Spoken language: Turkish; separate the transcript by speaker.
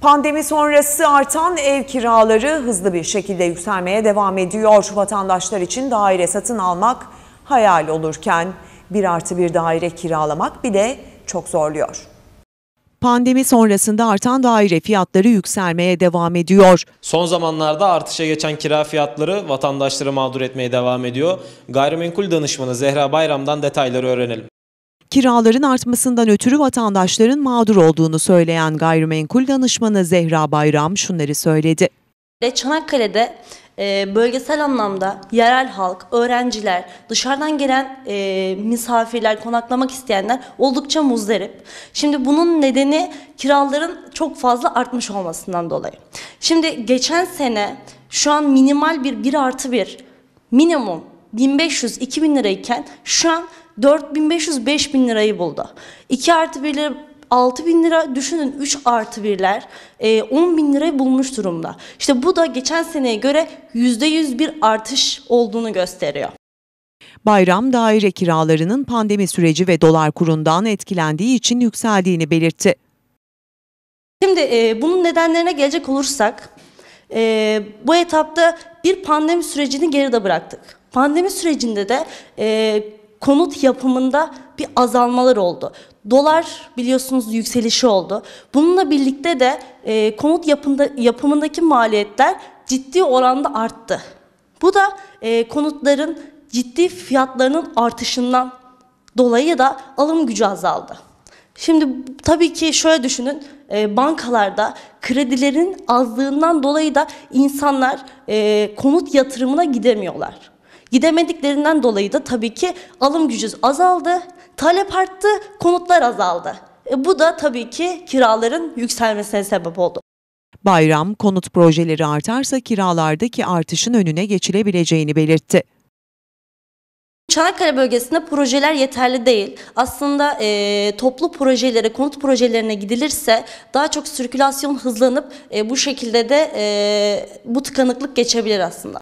Speaker 1: Pandemi sonrası artan ev kiraları hızlı bir şekilde yükselmeye devam ediyor. Vatandaşlar için daire satın almak hayal olurken bir artı bir daire kiralamak bir de çok zorluyor. Pandemi sonrasında artan daire fiyatları yükselmeye devam ediyor. Son zamanlarda artışa geçen kira fiyatları vatandaşları mağdur etmeye devam ediyor. Gayrimenkul danışmanı Zehra Bayram'dan detayları öğrenelim. Kiraların artmasından ötürü vatandaşların mağdur olduğunu söyleyen gayrimenkul danışmanı Zehra Bayram şunları söyledi.
Speaker 2: Çanakkale'de e, bölgesel anlamda yerel halk, öğrenciler, dışarıdan gelen e, misafirler, konaklamak isteyenler oldukça muzdarip. Şimdi bunun nedeni kiraların çok fazla artmış olmasından dolayı. Şimdi geçen sene şu an minimal bir 1 artı 1 minimum 1500-2000 lirayken şu an 4500-5000 lirayı buldu. 2 artı 1'leri 6 bin lira düşünün 3 artı 1'ler 10 e, bin lirayı bulmuş durumda. İşte bu da geçen seneye göre %100 bir artış olduğunu gösteriyor.
Speaker 1: Bayram daire kiralarının pandemi süreci ve dolar kurundan etkilendiği için yükseldiğini belirtti.
Speaker 2: Şimdi e, bunun nedenlerine gelecek olursak e, bu etapta bir pandemi sürecini geride bıraktık. Pandemi sürecinde de e, konut yapımında bir azalmalar oldu. Dolar biliyorsunuz yükselişi oldu. Bununla birlikte de e, konut yapında, yapımındaki maliyetler ciddi oranda arttı. Bu da e, konutların ciddi fiyatlarının artışından dolayı da alım gücü azaldı. Şimdi tabii ki şöyle düşünün, e, bankalarda kredilerin azlığından dolayı da insanlar e, konut yatırımına gidemiyorlar. Gidemediklerinden dolayı da tabii ki alım gücü azaldı, talep arttı, konutlar azaldı. E bu da tabii ki kiraların yükselmesine sebep oldu.
Speaker 1: Bayram, konut projeleri artarsa kiralardaki artışın önüne geçilebileceğini
Speaker 2: belirtti. Çanakkale bölgesinde projeler yeterli değil. Aslında e, toplu projelere, konut projelerine gidilirse daha çok sirkülasyon hızlanıp e, bu şekilde de e, bu tıkanıklık geçebilir aslında.